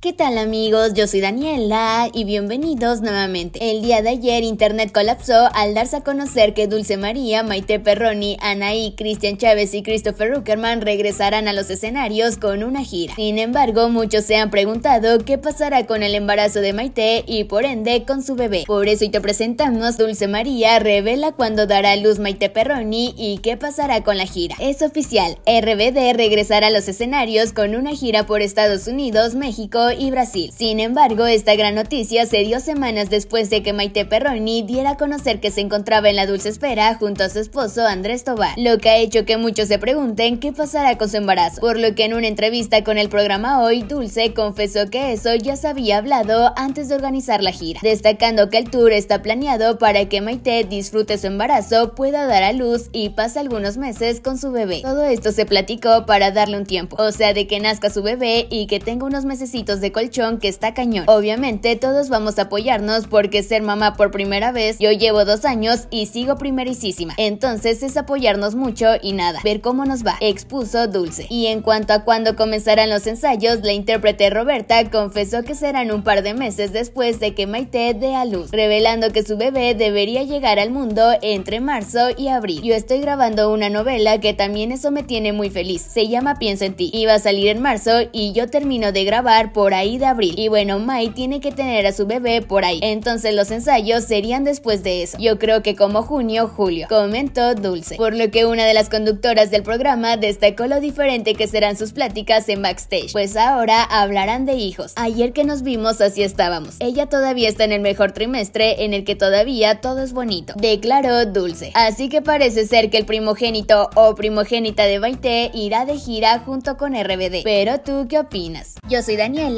¿Qué tal amigos? Yo soy Daniela y bienvenidos nuevamente. El día de ayer Internet colapsó al darse a conocer que Dulce María, Maite Perroni, Anaí, Cristian Chávez y Christopher Ruckerman regresarán a los escenarios con una gira. Sin embargo, muchos se han preguntado qué pasará con el embarazo de Maite y por ende con su bebé. Por eso hoy te presentamos Dulce María revela cuándo dará luz Maite Perroni y qué pasará con la gira. Es oficial, RBD regresará a los escenarios con una gira por Estados Unidos, México y Brasil. Sin embargo, esta gran noticia se dio semanas después de que Maite Perroni diera a conocer que se encontraba en la dulce espera junto a su esposo Andrés Tobar, lo que ha hecho que muchos se pregunten qué pasará con su embarazo, por lo que en una entrevista con el programa Hoy, Dulce confesó que eso ya se había hablado antes de organizar la gira, destacando que el tour está planeado para que Maite disfrute su embarazo, pueda dar a luz y pase algunos meses con su bebé. Todo esto se platicó para darle un tiempo, o sea, de que nazca su bebé y que tenga unos mesecitos de colchón que está cañón. Obviamente todos vamos a apoyarnos porque ser mamá por primera vez, yo llevo dos años y sigo primerísima. Entonces es apoyarnos mucho y nada, ver cómo nos va, expuso Dulce. Y en cuanto a cuándo comenzarán los ensayos, la intérprete Roberta confesó que serán un par de meses después de que Maite dé a luz, revelando que su bebé debería llegar al mundo entre marzo y abril. Yo estoy grabando una novela que también eso me tiene muy feliz, se llama Piensa en ti, iba a salir en marzo y yo termino de grabar por por ahí de abril. Y bueno, Mai tiene que tener a su bebé por ahí. Entonces los ensayos serían después de eso. Yo creo que como junio, julio, comentó Dulce. Por lo que una de las conductoras del programa destacó lo diferente que serán sus pláticas en backstage. Pues ahora hablarán de hijos. Ayer que nos vimos así estábamos. Ella todavía está en el mejor trimestre en el que todavía todo es bonito. Declaró Dulce. Así que parece ser que el primogénito o primogénita de Baite irá de gira junto con RBD. Pero tú qué opinas? Yo soy Daniela